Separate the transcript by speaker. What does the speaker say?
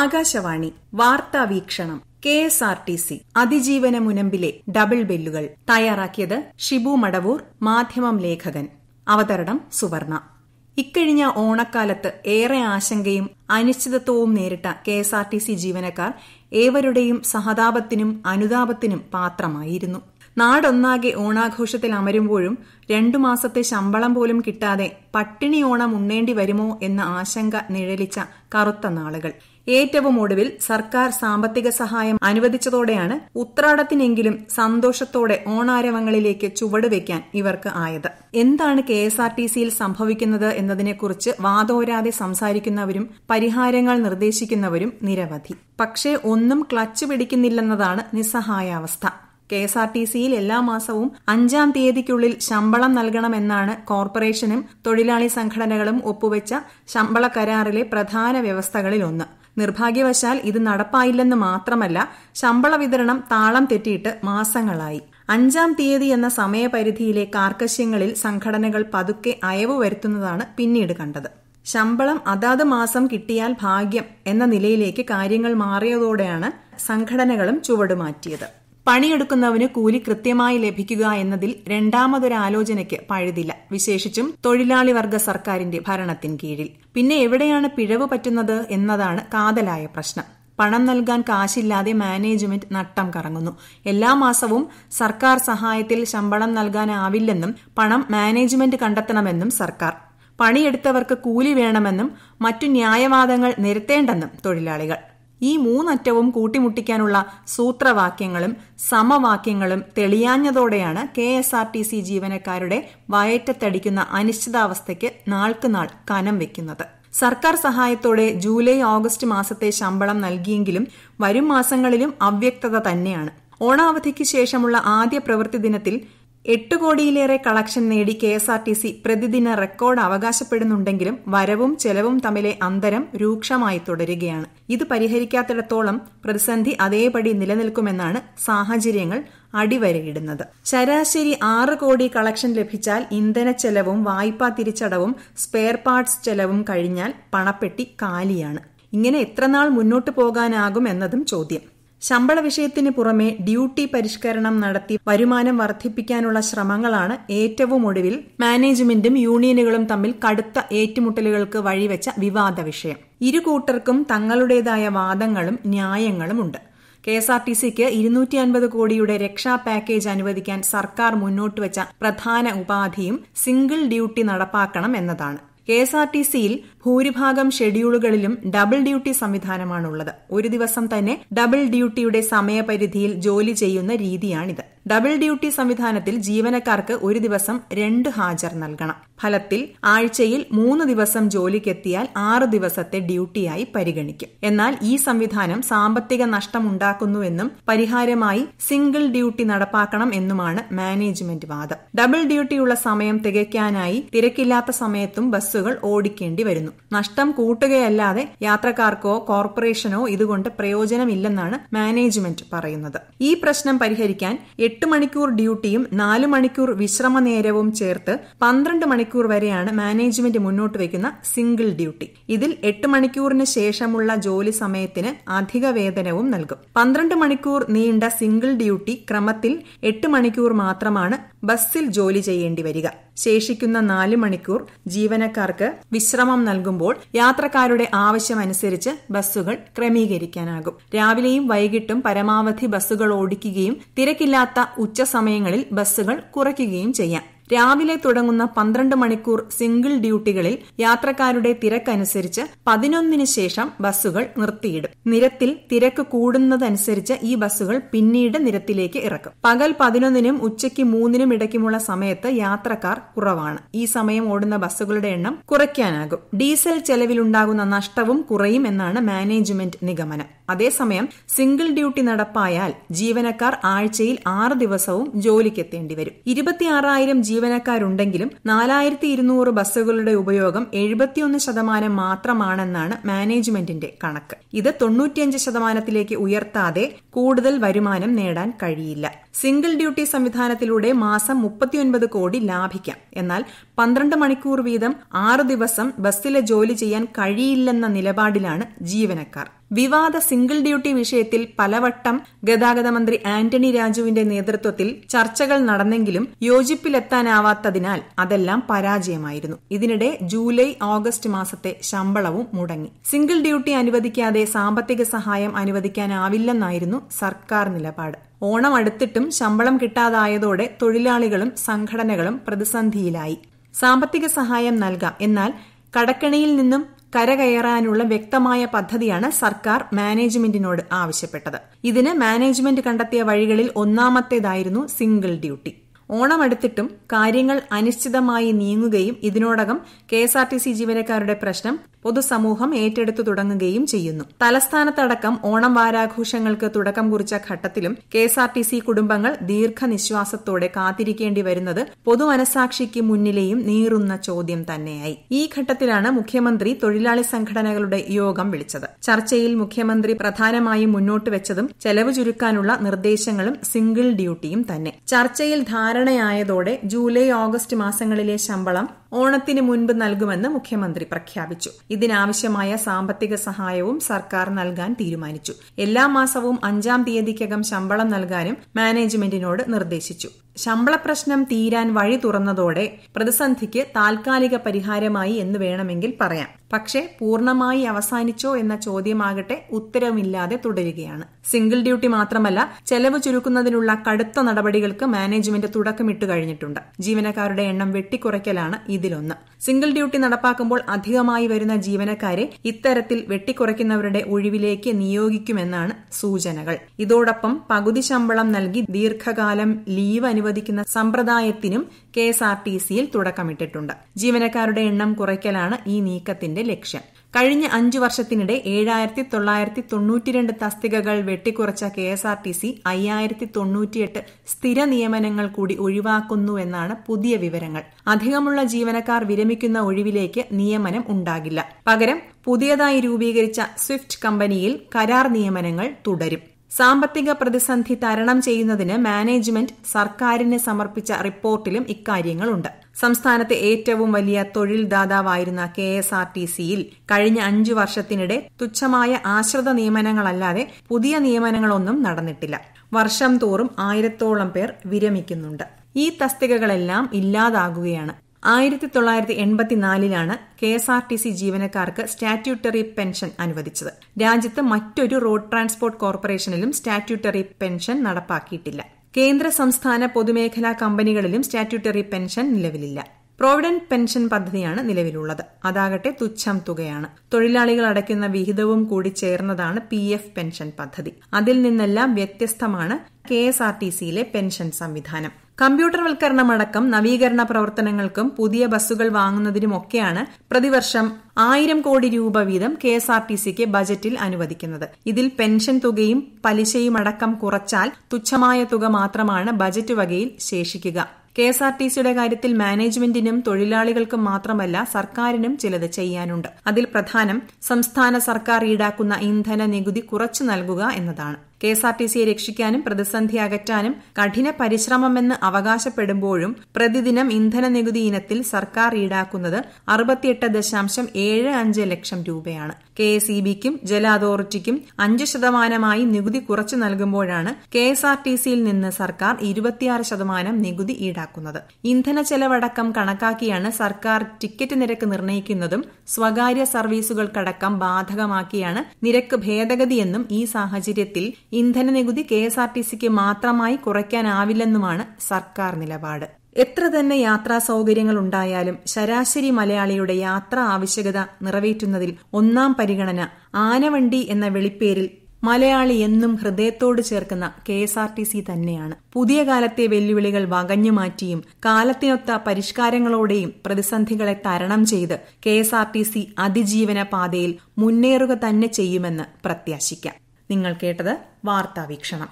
Speaker 1: ആകാശവാണി വാർത്താ വീക്ഷണം K S R T C അതിജീവന മുനമ്പിലെ ഡബിൾ ബെല്ലുകൾ തയ്യാറാക്കിയത് ഷിബു മടവൂർ മാധ്യമം ലേഖകൻ അവതരണം സുവർണ ഇക്കഴിഞ്ഞ ഓണക്കാലത്ത് ഏറെ ആശങ്കയും അനിശ്ചിതത്വവും നേരിട്ട K S R T C ജീവനക്കാർ ഏവരുടെയും സഹതാപത്തിനും അനുതാപത്തിനും പാത്രമായിരുന്നു നാടൊന്നാകെ ഓണാഘോഷത്തിൽ അമരുമ്പോഴും രണ്ടു മാസത്തെ ശമ്പളം പോലും കിട്ടാതെ പട്ടിണി ഓണം ഉണ്ണേണ്ടി വരുമോ എന്ന ആശങ്ക നിഴലിച്ച കറുത്ത നാളുകൾ ഏറ്റവും ഒടുവിൽ സർക്കാർ സാമ്പത്തിക സഹായം അനുവദിച്ചതോടെയാണ് ഉത്രാടത്തിനെങ്കിലും സന്തോഷത്തോടെ ഓണാരവങ്ങളിലേക്ക് ചുവടുവെക്കാൻ ഇവർക്ക് ആയത് എന്താണ് കെ എസ് ആർ ടി സിയിൽ സംഭവിക്കുന്നത് എന്നതിനെക്കുറിച്ച് വാദോരാതെ സംസാരിക്കുന്നവരും പരിഹാരങ്ങൾ നിർദ്ദേശിക്കുന്നവരും നിരവധി പക്ഷേ ഒന്നും ക്ലച്ച് പിടിക്കുന്നില്ലെന്നതാണ് നിസ്സഹായാവസ്ഥ കെ എസ് ആർ ടി സിയിൽ എല്ലാ മാസവും അഞ്ചാം തീയതിക്കുള്ളിൽ ശമ്പളം നൽകണമെന്നാണ് കോർപ്പറേഷനും തൊഴിലാളി സംഘടനകളും ഒപ്പുവെച്ച ശമ്പള കരാറിലെ പ്രധാന വ്യവസ്ഥകളിലൊന്ന് നിർഭാഗ്യവശാൽ ഇത് നടപ്പായില്ലെന്ന് മാത്രമല്ല ശമ്പള വിതരണം താളം തെറ്റിയിട്ട് മാസങ്ങളായി അഞ്ചാം തീയതി എന്ന സമയപരിധിയിലെ കാർക്കശ്യങ്ങളിൽ സംഘടനകൾ പതുക്കെ അയവ് വരുത്തുന്നതാണ് പിന്നീട് കണ്ടത് ശമ്പളം അതാത് മാസം കിട്ടിയാൽ ഭാഗ്യം എന്ന നിലയിലേക്ക് കാര്യങ്ങൾ മാറിയതോടെയാണ് സംഘടനകളും ചുവടുമാറ്റിയത് പണിയെടുക്കുന്നവന് കൂലി കൃത്യമായി ലഭിക്കുക എന്നതിൽ രണ്ടാമതൊരാലോചനയ്ക്ക് പഴുതില്ല വിശേഷിച്ചും തൊഴിലാളി വർഗ സർക്കാരിന്റെ ഭരണത്തിൻ കീഴിൽ പിന്നെ എവിടെയാണ് പിഴവ് പറ്റുന്നത് എന്നതാണ് കാതലായ പ്രശ്നം പണം നൽകാൻ കാശില്ലാതെ മാനേജ്മെന്റ് നട്ടം കറങ്ങുന്നു എല്ലാ മാസവും സർക്കാർ സഹായത്തിൽ ശമ്പളം നൽകാനാവില്ലെന്നും പണം മാനേജ്മെന്റ് കണ്ടെത്തണമെന്നും സർക്കാർ പണിയെടുത്തവർക്ക് കൂലി വേണമെന്നും മറ്റു ന്യായവാദങ്ങൾ നിരത്തേണ്ടെന്നും തൊഴിലാളികൾ ഈ മൂന്നറ്റവും കൂട്ടിമുട്ടിക്കാനുള്ള സൂത്രവാക്യങ്ങളും സമവാക്യങ്ങളും തെളിയാഞ്ഞതോടെയാണ് K S R T C ജീവനക്കാരുടെ വയറ്റത്തടിക്കുന്ന അനിശ്ചിതാവസ്ഥയ്ക്ക് നാൾക്കുനാൾ കനം വെക്കുന്നത് സർക്കാർ സഹായത്തോടെ ജൂലൈ ഓഗസ്റ്റ് മാസത്തെ ശമ്പളം നൽകിയെങ്കിലും വരും മാസങ്ങളിലും അവ്യക്തത തന്നെയാണ് ഓണാവധിക്ക് ശേഷമുള്ള ആദ്യ പ്രവൃത്തി ദിനത്തിൽ എട്ട് കോടിയിലേറെ കളക്ഷൻ നേടി കെഎസ്ആർടിസി പ്രതിദിന റെക്കോർഡ് അവകാശപ്പെടുന്നുണ്ടെങ്കിലും വരവും ചെലവും തമ്മിലെ അന്തരം രൂക്ഷമായി തുടരുകയാണ് ഇത് പരിഹരിക്കാത്തിടത്തോളം പ്രതിസന്ധി അതേപടി നിലനിൽക്കുമെന്നാണ് സാഹചര്യങ്ങൾ അടിവരയിടുന്നത് ശരാശരി ആറ് കോടി കളക്ഷൻ ലഭിച്ചാൽ ഇന്ധന ചെലവും വായ്പാ തിരിച്ചടവും സ്പെയർ പാർട്സ് ചെലവും കഴിഞ്ഞാൽ പണപ്പെട്ടി കാലിയാണ് ഇങ്ങനെ എത്രനാൾ മുന്നോട്ടു പോകാനാകും എന്നതും ചോദ്യം ശമ്പള വിഷയത്തിന് പുറമെ ഡ്യൂട്ടി പരിഷ്കരണം നടത്തി വരുമാനം വർദ്ധിപ്പിക്കാനുള്ള ശ്രമങ്ങളാണ് ഏറ്റവും ഒടുവിൽ മാനേജ്മെന്റും യൂണിയനുകളും തമ്മിൽ കടുത്ത ഏറ്റുമുട്ടലുകൾക്ക് വഴിവെച്ച വിവാദ വിഷയം ഇരു കൂട്ടർക്കും തങ്ങളുടേതായ വാദങ്ങളും ന്യായങ്ങളുമുണ്ട് കെ എസ് ആർ ടി സിക്ക് ഇരുന്നൂറ്റി അൻപത് കോടിയുടെ രക്ഷാ പാക്കേജ് അനുവദിക്കാൻ സർക്കാർ മുന്നോട്ട് വെച്ച പ്രധാന ഉപാധിയും സിംഗിൾ ഡ്യൂട്ടി നടപ്പാക്കണം എന്നതാണ് കെ എസ് ആർ ടി സിയിൽ ഭൂരിഭാഗം ഷെഡ്യൂളുകളിലും ഡബിൾ ഡ്യൂട്ടി സംവിധാനമാണുള്ളത് ഒരു ദിവസം തന്നെ ഡബിൾ ഡ്യൂട്ടിയുടെ സമയപരിധിയിൽ ജോലി ചെയ്യുന്ന രീതിയാണിത് ഡബിൾ ഡ്യൂട്ടി സംവിധാനത്തിൽ ജീവനക്കാർക്ക് ഒരു ദിവസം രണ്ട് ഹാജർ നൽകണം ഫലത്തിൽ ആഴ്ചയിൽ മൂന്ന് ദിവസം ജോലിക്കെത്തിയാൽ ആറ് ദിവസത്തെ ഡ്യൂട്ടിയായി പരിഗണിക്കും എന്നാൽ ഈ സംവിധാനം സാമ്പത്തിക നഷ്ടമുണ്ടാക്കുന്നുവെന്നും പരിഹാരമായി സിംഗിൾ ഡ്യൂട്ടി നടപ്പാക്കണം എന്നുമാണ് മാനേജ്മെന്റ് വാദം ഡബിൾ ഡ്യൂട്ടിയുള്ള സമയം തികയ്ക്കാനായി തിരക്കില്ലാത്ത സമയത്തും ബസ്സുകൾ ഓടിക്കേണ്ടി വരുന്നു നഷ്ടം കൂട്ടുകയല്ലാതെ യാത്രക്കാർക്കോ കോർപ്പറേഷനോ ഇതുകൊണ്ട് പ്രയോജനമില്ലെന്നാണ് മാനേജ്മെന്റ് പറയുന്നത് ഈ പ്രശ്നം പരിഹരിക്കാൻ എട്ട് മണിക്കൂർ ഡ്യൂട്ടിയും നാല് മണിക്കൂർ വിശ്രമ നേരവും ചേർത്ത് പന്ത്രണ്ട് മണിക്കൂർ വരെയാണ് മാനേജ്മെന്റ് മുന്നോട്ട് വയ്ക്കുന്ന സിംഗിൾ ഡ്യൂട്ടി ഇതിൽ എട്ട് മണിക്കൂറിന് ശേഷമുള്ള ജോലി സമയത്തിന് അധിക വേതനവും നൽകും പന്ത്രണ്ട് മണിക്കൂർ നീണ്ട സിംഗിൾ ഡ്യൂട്ടി ക്രമത്തിൽ എട്ട് മണിക്കൂർ മാത്രമാണ് ബസ്സിൽ ജോലി ചെയ്യേണ്ടി വരിക ശേഷിക്കുന്ന നാല് മണിക്കൂർ ജീവനക്കാർക്ക് വിശ്രമം നൽകുമ്പോൾ യാത്രക്കാരുടെ ആവശ്യമനുസരിച്ച് ബസ്സുകൾ ക്രമീകരിക്കാനാകും രാവിലെയും വൈകിട്ടും പരമാവധി ബസ്സുകൾ ഓടിക്കുകയും തിരക്കില്ലാത്ത ഉച്ചസമയങ്ങളിൽ ബസ്സുകൾ കുറയ്ക്കുകയും ചെയ്യാം രാവിലെ തുടങ്ങുന്ന പന്ത്രണ്ട് മണിക്കൂർ സിംഗിൾ ഡ്യൂട്ടികളിൽ യാത്രക്കാരുടെ തിരക്കനുസരിച്ച് പതിനൊന്നിന് ശേഷം ബസ്സുകൾ നിർത്തിയിടും നിരത്തിൽ തിരക്ക് കൂടുന്നതനുസരിച്ച് ഈ ബസ്സുകൾ പിന്നീട് നിരത്തിലേക്ക് ഇറക്കും പകൽ പതിനൊന്നിനും ഉച്ചയ്ക്ക് മൂന്നിനും ഇടയ്ക്കുമുള്ള സമയത്ത് യാത്രക്കാർ കുറവാണ് ഈ സമയം ഓടുന്ന ബസ്സുകളുടെ എണ്ണം കുറയ്ക്കാനാകും ഡീസൽ ചെലവിലുണ്ടാകുന്ന നഷ്ടവും കുറയും എന്നാണ് മാനേജ്മെന്റ് നിഗമനം അതേസമയം സിംഗിൾ ഡ്യൂട്ടി നടപ്പായാൽ ജീവനക്കാർ ആഴ്ചയിൽ ആറ് ദിവസവും ജോലിക്കെത്തേണ്ടി വരും ഇരുപത്തിയാറായിരം ജീവനക്കാരുണ്ടെങ്കിലും നാലായിരത്തി ഇരുന്നൂറ് ബസ്സുകളുടെ ഉപയോഗം എഴുപത്തിയൊന്ന് ശതമാനം മാത്രമാണെന്നാണ് മാനേജ്മെന്റിന്റെ കണക്ക് ഇത് തൊണ്ണൂറ്റിയഞ്ച് ശതമാനത്തിലേക്ക് ഉയർത്താതെ കൂടുതൽ വരുമാനം നേടാൻ കഴിയില്ല സിംഗിൾ ഡ്യൂട്ടി സംവിധാനത്തിലൂടെ മാസം മുപ്പത്തിയൊൻപത് കോടി ലാഭിക്കാം എന്നാൽ പന്ത്രണ്ട് മണിക്കൂർ വീതം ആറു ദിവസം ബസ്സിലെ ജോലി ചെയ്യാൻ കഴിയില്ലെന്ന നിലപാടിലാണ് ജീവനക്കാർ വിവാദ സിംഗിൾ ഡ്യൂട്ടി വിഷയത്തിൽ പലവട്ടം ഗതാഗത മന്ത്രി ആന്റണി രാജുവിന്റെ നേതൃത്വത്തിൽ ചർച്ചകൾ നടന്നെങ്കിലും യോജിപ്പിലെത്താനാവാത്തതിനാൽ അതെല്ലാം പരാജയമായിരുന്നു ഇതിനിടെ ജൂലൈ ഓഗസ്റ്റ് മാസത്തെ ശമ്പളവും മുടങ്ങി സിംഗിൾ ഡ്യൂട്ടി അനുവദിക്കാതെ സാമ്പത്തിക സഹായം അനുവദിക്കാനാവില്ലെന്നായിരുന്നു സർക്കാർ നിലപാട് ഓണം അടുത്തിട്ടും ശമ്പളം കിട്ടാതായതോടെ തൊഴിലാളികളും സംഘടനകളും പ്രതിസന്ധിയിലായി സാമ്പത്തിക സഹായം നൽകാം എന്നാൽ കടക്കണിയിൽ നിന്നും കരകയറാനുള്ള വ്യക്തമായ പദ്ധതിയാണ് സർക്കാർ മാനേജ്മെന്റിനോട് ആവശ്യപ്പെട്ടത് ഇതിന് മാനേജ്മെന്റ് കണ്ടെത്തിയ വഴികളിൽ ഒന്നാമത്തേതായിരുന്നു സിംഗിൾ ഡ്യൂട്ടി ഓണമെടുത്തിട്ടും കാര്യങ്ങൾ അനിശ്ചിതമായി നീങ്ങുകയും ഇതിനോടകം K S R T C ജീവനക്കാരുടെ പ്രശ്നം പൊതുസമൂഹം ഏറ്റെടുത്തു തുടങ്ങുകയും ചെയ്യുന്നു തലസ്ഥാനത്തടക്കം ഓണം വാരാഘോഷങ്ങൾക്ക് തുടക്കം കുറിച്ച ഘട്ടത്തിലും K S R T C കുടുംബങ്ങൾ ദീർഘനിശ്വാസത്തോടെ കാത്തിരിക്കേണ്ടി വരുന്നത് പൊതുമനസാക്ഷിക്ക് മുന്നിലെയും നീറുന്ന ചോദ്യം തന്നെയായി ഈ ഘട്ടത്തിലാണ് മുഖ്യമന്ത്രി തൊഴിലാളി സംഘടനകളുടെ യോഗം വിളിച്ചത് ചർച്ചയിൽ മുഖ്യമന്ത്രി പ്രധാനമായും മുന്നോട്ട് വെച്ചതും ചെലവ് ചുരുക്കാനുള്ള നിർദ്ദേശങ്ങളും സിംഗിൾ ഡ്യൂട്ടിയും തന്നെ ചർച്ചയിൽ ധാരണ ധാരണയായതോടെ ജൂലൈ ഓഗസ്റ്റ് മാസങ്ങളിലെ ശമ്പളം ഓണത്തിന് മുൻപ് നൽകുമെന്ന് മുഖ്യമന്ത്രി പ്രഖ്യാപിച്ചു ഇതിനാവശ്യമായ സാമ്പത്തിക സഹായവും സർക്കാർ നൽകാൻ തീരുമാനിച്ചു എല്ലാ മാസവും അഞ്ചാം തീയതിക്കകം ശമ്പളം നൽകാനും മാനേജ്മെന്റിനോട് നിർദ്ദേശിച്ചു ശമ്പള പ്രശ്നം തീരാൻ വഴി തുറന്നതോടെ പ്രതിസന്ധിക്ക് താൽക്കാലിക പരിഹാരമായി എന്ന് വേണമെങ്കിൽ പറയാം പക്ഷേ പൂർണ്ണമായി അവസാനിച്ചോ എന്ന ചോദ്യമാകട്ടെ ഉത്തരവില്ലാതെ തുടരുകയാണ് സിംഗിൾ ഡ്യൂട്ടി മാത്രമല്ല ചെലവ് ചുരുക്കുന്നതിനുള്ള കടുത്ത നടപടികൾക്ക് മാനേജ്മെന്റ് തുടക്കമിട്ടു കഴിഞ്ഞിട്ടുണ്ട് ജീവനക്കാരുടെ എണ്ണം വെട്ടിക്കുറയ്ക്കലാണ് ഇതിലൊന്ന് സിംഗിൾ ഡ്യൂട്ടി നടപ്പാക്കുമ്പോൾ അധികമായി വരുന്ന ജീവനക്കാരെ ഇത്തരത്തിൽ വെട്ടിക്കുറയ്ക്കുന്നവരുടെ ഒഴിവിലേക്ക് നിയോഗിക്കുമെന്നാണ് സൂചനകൾ ഇതോടൊപ്പം പകുതി ശമ്പളം നൽകി ദീർഘകാലം ലീവ് അനുവദിക്കുന്ന സമ്പ്രദായത്തിനും കെ എസ് ആർ ടി സിയിൽ തുടക്കമിട്ടിട്ടുണ്ട് ജീവനക്കാരുടെ എണ്ണം കുറയ്ക്കലാണ് ഈ നീക്കത്തിന്റെ ലക്ഷ്യം കഴിഞ്ഞ അഞ്ചു വർഷത്തിനിടെ ഏഴായിരത്തി തൊള്ളായിരത്തി തൊണ്ണൂറ്റിരണ്ട് തസ്തികകൾ വെട്ടിക്കുറച്ച K S R T C അയ്യായിരത്തി തൊണ്ണൂറ്റിയെട്ട് സ്ഥിര നിയമനങ്ങൾ കൂടി ഒഴിവാക്കുന്നുവെന്നാണ് പുതിയ വിവരങ്ങൾ അധികമുള്ള ജീവനക്കാർ വിരമിക്കുന്ന ഒഴിവിലേക്ക് നിയമനം ഉണ്ടാകില്ല പകരം പുതിയതായി രൂപീകരിച്ച സ്വിഫ്റ്റ് കമ്പനിയിൽ കരാർ നിയമനങ്ങൾ തുടരും സാമ്പത്തിക പ്രതിസന്ധി തരണം ചെയ്യുന്നതിന് മാനേജ്മെന്റ് സർക്കാരിന് സമർപ്പിച്ച റിപ്പോർട്ടിലും ഇക്കാര്യങ്ങളുണ്ട് സംസ്ഥാനത്തെ ഏറ്റവും വലിയ തൊഴിൽ ദാതാവായിരുന്ന കെ എസ് ആർ ടി സിയിൽ കഴിഞ്ഞ അഞ്ചു വർഷത്തിനിടെ തുച്ഛമായ ആശ്രിത നിയമനങ്ങളല്ലാതെ പുതിയ നിയമനങ്ങളൊന്നും നടന്നിട്ടില്ല വർഷം തോറും ആയിരത്തോളം പേർ വിരമിക്കുന്നുണ്ട് ഈ തസ്തികകളെല്ലാം ഇല്ലാതാകുകയാണ് ആയിരത്തി തൊള്ളായിരത്തി എൺപത്തിനാലിലാണ് K S R T C ജീവനക്കാർക്ക് സ്റ്റാറ്റ്യൂട്ടറി പെൻഷൻ അനുവദിച്ചത് രാജ്യത്ത് മറ്റൊരു റോഡ് ട്രാൻസ്പോർട്ട് കോർപ്പറേഷനിലും സ്റ്റാറ്റ്യൂട്ടറി പെൻഷൻ നടപ്പാക്കിയിട്ടില്ല കേന്ദ്ര സംസ്ഥാന പൊതുമേഖലാ കമ്പനികളിലും സ്റ്റാറ്റ്യൂട്ടറി പെൻഷൻ നിലവിലില്ല പ്രോവിഡന്റ് പെൻഷൻ പദ്ധതിയാണ് നിലവിലുള്ളത് അതാകട്ടെ തുച്ഛം തുകയാണ് തൊഴിലാളികൾ അടയ്ക്കുന്ന വിഹിതവും കൂടി ചേർന്നതാണ് പി എഫ് പെൻഷൻ പദ്ധതി അതിൽ നിന്നെല്ലാം വ്യത്യസ്തമാണ് കെ എസ് ആർ ടി സിയിലെ പെൻഷൻ സംവിധാനം കമ്പ്യൂട്ടർവൽക്കരണമടക്കം നവീകരണ പ്രവർത്തനങ്ങൾക്കും പുതിയ ബസ്സുകൾ വാങ്ങുന്നതിനുമൊക്കെയാണ് പ്രതിവർഷം ആയിരം കോടി രൂപ വീതം കെ എസ് ആർ ടി സിക്ക് ബജറ്റിൽ അനുവദിക്കുന്നത് ഇതിൽ പെൻഷൻ തുകയും പലിശയും അടക്കം കുറച്ചാൽ തുച്ഛമായ തുക മാത്രമാണ് ബജറ്റ് വകയിൽ ശേഷിക്കുക കെ എസ് ആർ ടി സിയുടെ കാര്യത്തിൽ മാനേജ്മെന്റിനും തൊഴിലാളികൾക്കും മാത്രമല്ല സർക്കാരിനും ചിലത് ചെയ്യാനുണ്ട് അതിൽ പ്രധാനം സംസ്ഥാന സർക്കാർ ഈടാക്കുന്ന ഇന്ധന നികുതി കുറച്ചു നൽകുക എന്നതാണ് കെഎസ്ആർടിസിയെ രക്ഷിക്കാനും പ്രതിസന്ധി അകറ്റാനും കഠിന പരിശ്രമമെന്ന് അവകാശപ്പെടുമ്പോഴും പ്രതിദിനം ഇന്ധന നികുതി ഇനത്തിൽ സർക്കാർ ഈടാക്കുന്നത് അറുപത്തിയെട്ട് ദശാംശം ഏഴ് അഞ്ച് ലക്ഷം രൂപയാണ് കെ എസ് ഇ ബിക്കും ജല അതോറിറ്റിക്കും അഞ്ച് ശതമാനമായി നികുതി കുറച്ചു നൽകുമ്പോഴാണ് കെ എസ് ആർ ടി സിയിൽ നിന്ന് സർക്കാർ ഇരുപത്തിയാറ് ശതമാനം നികുതി ഈടാക്കുന്നത് ഇന്ധന ചെലവടക്കം കണക്കാക്കിയാണ് സർക്കാർ ടിക്കറ്റ് നിരക്ക് നിർണ്ണയിക്കുന്നതും സ്വകാര്യ സർവീസുകൾക്കടക്കം ബാധകമാക്കിയാണ് നിരക്ക് ഭേദഗതിയെന്നും ഈ സാഹചര്യത്തിൽ ഇന്ധന നികുതി കെ എസ് ആർ ടി സിക്ക് മാത്രമായി കുറയ്ക്കാനാവില്ലെന്നുമാണ് സർക്കാർ നിലപാട് എത്ര തന്നെ യാത്രാ സൌകര്യങ്ങൾ ഉണ്ടായാലും ശരാശരി മലയാളിയുടെ യാത്രാ ആവശ്യകത നിറവേറ്റുന്നതിൽ ഒന്നാം പരിഗണന ആനവണ്ടി എന്ന വെളിപ്പേരിൽ മലയാളി എന്നും ഹൃദയത്തോട് ചേർക്കുന്ന K S R T C തന്നെയാണ് പുതിയ കാലത്തെ വെല്ലുവിളികൾ മാറ്റിയും കാലത്തിനൊത്ത പരിഷ്കാരങ്ങളോടെയും പ്രതിസന്ധികളെ തരണം ചെയ്ത് K S R T C അതിജീവന പാതയിൽ മുന്നേറുക തന്നെ ചെയ്യുമെന്ന് പ്രത്യാശിക്കാം നിങ്ങൾ കേട്ടത് വാർത്താവീക്ഷണം